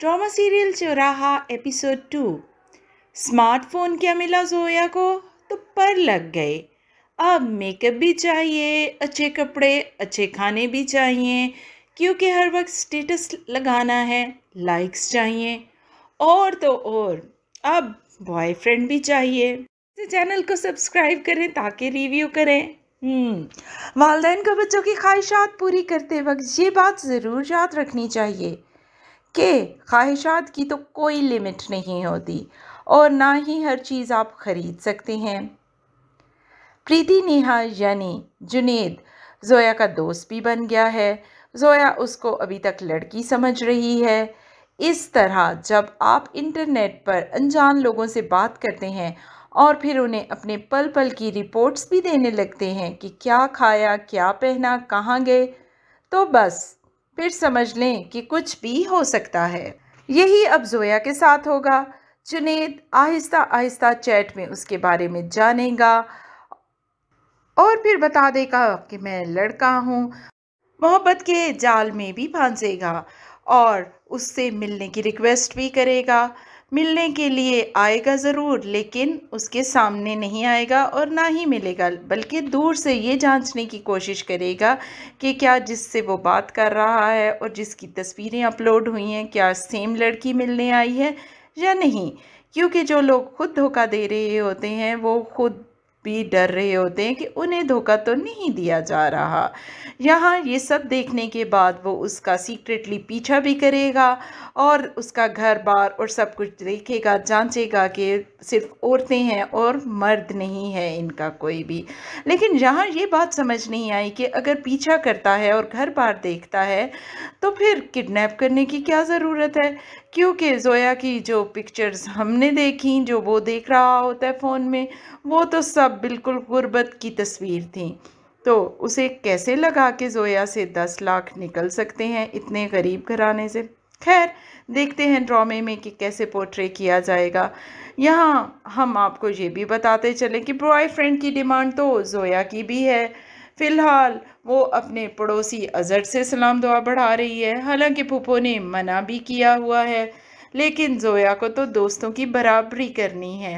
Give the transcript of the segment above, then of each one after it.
Drama serial Chauraha episode two smartphone क्या मिला जोया को तो पर लग गए अब मेकअप भी चाहिए अच्छे कपड़े अच्छे खाने भी चाहिए क्योंकि हर वक्त स्टेटस लगाना है लाइक्स चाहिए और तो और अब बॉयफ्रेंड भी चाहिए चैनल को सब्सक्राइब करें ताकि रिव्यू करें हम्म। वालदेन को बच्चों की ख्वाहिशात पूरी करते वक्त ये बात ज़रूर याद रखनी चाहिए के ख्वाहिशात की तो कोई लिमिट नहीं होती और ना ही हर चीज़ आप ख़रीद सकते हैं प्रीति नेहा यानी जुनेद जोया का दोस्त भी बन गया है जोया उसको अभी तक लड़की समझ रही है इस तरह जब आप इंटरनेट पर अनजान लोगों से बात करते हैं और फिर उन्हें अपने पल पल की रिपोर्ट्स भी देने लगते हैं कि क्या खाया क्या पहना कहाँ गए तो बस फिर समझ लें कि कुछ भी हो सकता है यही अब जोया के साथ होगा जुनेद आहिस्ता आहिस्ता चैट में उसके बारे में जानेगा और फिर बता देगा कि मैं लड़का हूँ मोहब्बत के जाल में भी फांसेगा और उससे मिलने की रिक्वेस्ट भी करेगा मिलने के लिए आएगा ज़रूर लेकिन उसके सामने नहीं आएगा और ना ही मिलेगा बल्कि दूर से ये जांचने की कोशिश करेगा कि क्या जिससे वो बात कर रहा है और जिसकी तस्वीरें अपलोड हुई हैं क्या सेम लड़की मिलने आई है या नहीं क्योंकि जो लोग खुद धोखा दे रहे होते हैं वो खुद भी डर रहे होते हैं कि उन्हें धोखा तो नहीं दिया जा रहा यहाँ ये सब देखने के बाद वो उसका सीक्रेटली पीछा भी करेगा और उसका घर बार और सब कुछ देखेगा जांचेगा कि सिर्फ औरतें हैं और मर्द नहीं है इनका कोई भी लेकिन यहाँ ये बात समझ नहीं आई कि अगर पीछा करता है और घर बार देखता है तो फिर किडनैप करने की क्या ज़रूरत है क्योंकि जोया की जो पिक्चर्स हमने देखी जो वो देख रहा होता है फ़ोन में वो तो सब बिल्कुल गुर्बत की तस्वीर थी तो उसे कैसे लगा कि जोया से दस लाख निकल सकते हैं इतने गरीब घराने से खैर देखते हैं ड्रामे में कि कैसे पोर्ट्रे किया जाएगा यहाँ हम आपको ये भी बताते चलें कि बॉयफ्रेंड की डिमांड तो जोया की भी है फ़िलहाल वो अपने पड़ोसी अजहर से सलाम दुआ बढ़ा रही है हालांकि पुपो ने मना भी किया हुआ है लेकिन जोया को तो दोस्तों की बराबरी करनी है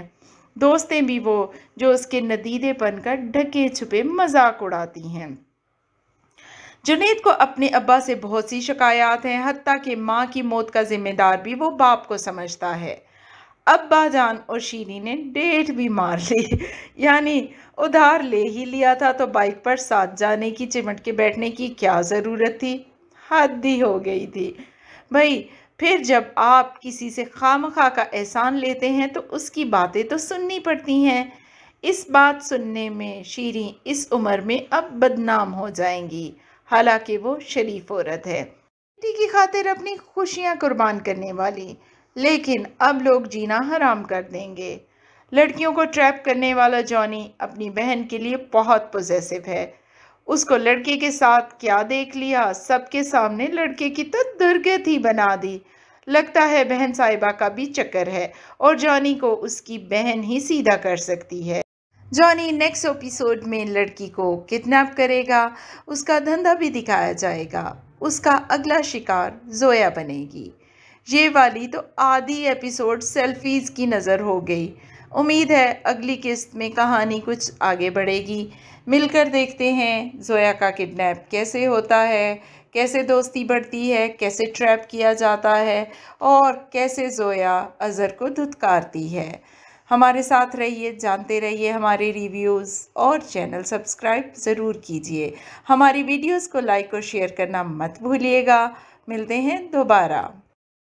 दोस्तें भी वो जो उसके नदीदेपन का ढके छुपे मजाक उड़ाती हैं जुनेद को अपने अब्बा से बहुत सी शिकायत हैं हती कि माँ की मौत का ज़िम्मेदार भी वो बाप को समझता है अब्बा जान और शीनी ने डेट भी मार ली यानी उधार ले ही लिया था तो बाइक पर साथ जाने की चिमट के बैठने की क्या ज़रूरत थी हद ही हो गई थी भाई फिर जब आप किसी से खाम खा का एहसान लेते हैं तो उसकी बातें तो सुननी पड़ती हैं इस बात सुनने में शीरें इस उम्र में अब बदनाम हो जाएंगी हालांकि वो शरीफ औरत है बेटी की खातिर अपनी खुशियां कुर्बान करने वाली लेकिन अब लोग जीना हराम कर देंगे लड़कियों को ट्रैप करने वाला जॉनी अपनी बहन के लिए बहुत पोजेसिव है उसको लड़के के साथ क्या देख लिया सबके सामने लड़के की तो दुर्गत ही बना दी लगता है बहन साहिबा का भी चक्कर है और जॉनी को उसकी बहन ही सीधा कर सकती है जॉनी नेक्स्ट एपिसोड में लड़की को किडनैप करेगा उसका धंधा भी दिखाया जाएगा उसका अगला शिकार जोया बनेगी ये वाली तो आधी एपिसोड सेल्फीज़ की नज़र हो गई उम्मीद है अगली किस्त में कहानी कुछ आगे बढ़ेगी मिलकर देखते हैं जोया का किडनैप कैसे होता है कैसे दोस्ती बढ़ती है कैसे ट्रैप किया जाता है और कैसे जोया अज़र को धुतकारती है हमारे साथ रहिए जानते रहिए हमारे रिव्यूज़ और चैनल सब्सक्राइब ज़रूर कीजिए हमारी वीडियोस को लाइक और शेयर करना मत भूलिएगा मिलते हैं दोबारा